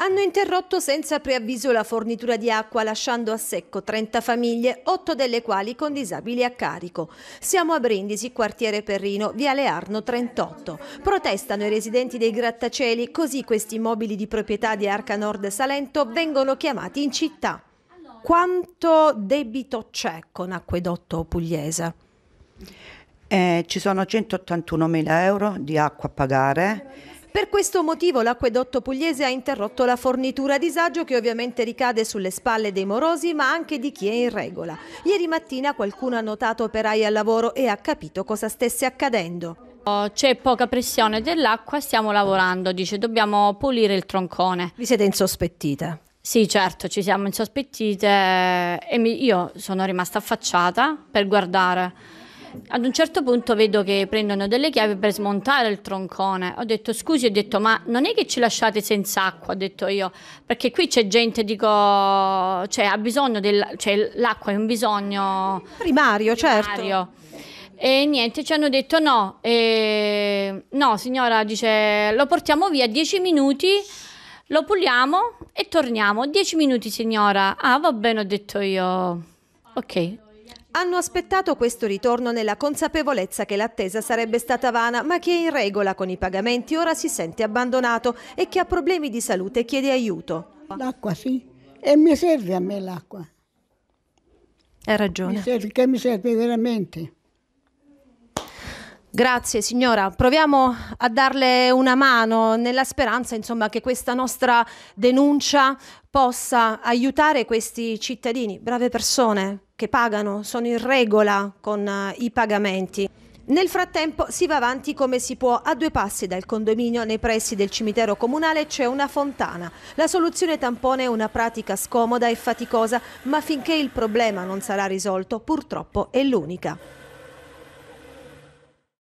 hanno interrotto senza preavviso la fornitura di acqua lasciando a secco 30 famiglie, 8 delle quali con disabili a carico. Siamo a Brindisi, quartiere Perrino, Viale Arno 38. Protestano i residenti dei grattacieli, così questi immobili di proprietà di Arca Nord Salento vengono chiamati in città. Quanto debito c'è con Acquedotto Pugliese? Eh, ci sono 181 mila euro di acqua a pagare per questo motivo l'acquedotto pugliese ha interrotto la fornitura a disagio che ovviamente ricade sulle spalle dei morosi ma anche di chi è in regola. Ieri mattina qualcuno ha notato operai al lavoro e ha capito cosa stesse accadendo. Oh, c'è poca pressione dell'acqua, stiamo lavorando, dice dobbiamo pulire il troncone. Vi siete insospettite? Sì, certo, ci siamo insospettite eh, e mi, io sono rimasta affacciata per guardare ad un certo punto vedo che prendono delle chiavi per smontare il troncone. Ho detto scusi, ho detto ma non è che ci lasciate senza acqua, ho detto io, perché qui c'è gente, dico, cioè ha bisogno del, cioè l'acqua è un bisogno primario, certo. primario. certo. E niente, ci hanno detto no, e, no signora, dice lo portiamo via dieci minuti lo puliamo e torniamo. Dieci minuti, signora. Ah, va bene, ho detto io. Ok, hanno aspettato questo ritorno nella consapevolezza che l'attesa sarebbe stata vana, ma che in regola con i pagamenti ora si sente abbandonato e che ha problemi di salute e chiede aiuto. L'acqua sì, e mi serve a me l'acqua. Ha ragione. Mi serve, che mi serve veramente. Grazie signora, proviamo a darle una mano nella speranza insomma, che questa nostra denuncia possa aiutare questi cittadini, brave persone che pagano, sono in regola con uh, i pagamenti. Nel frattempo si va avanti come si può. A due passi dal condominio, nei pressi del cimitero comunale, c'è una fontana. La soluzione tampone è una pratica scomoda e faticosa, ma finché il problema non sarà risolto, purtroppo è l'unica.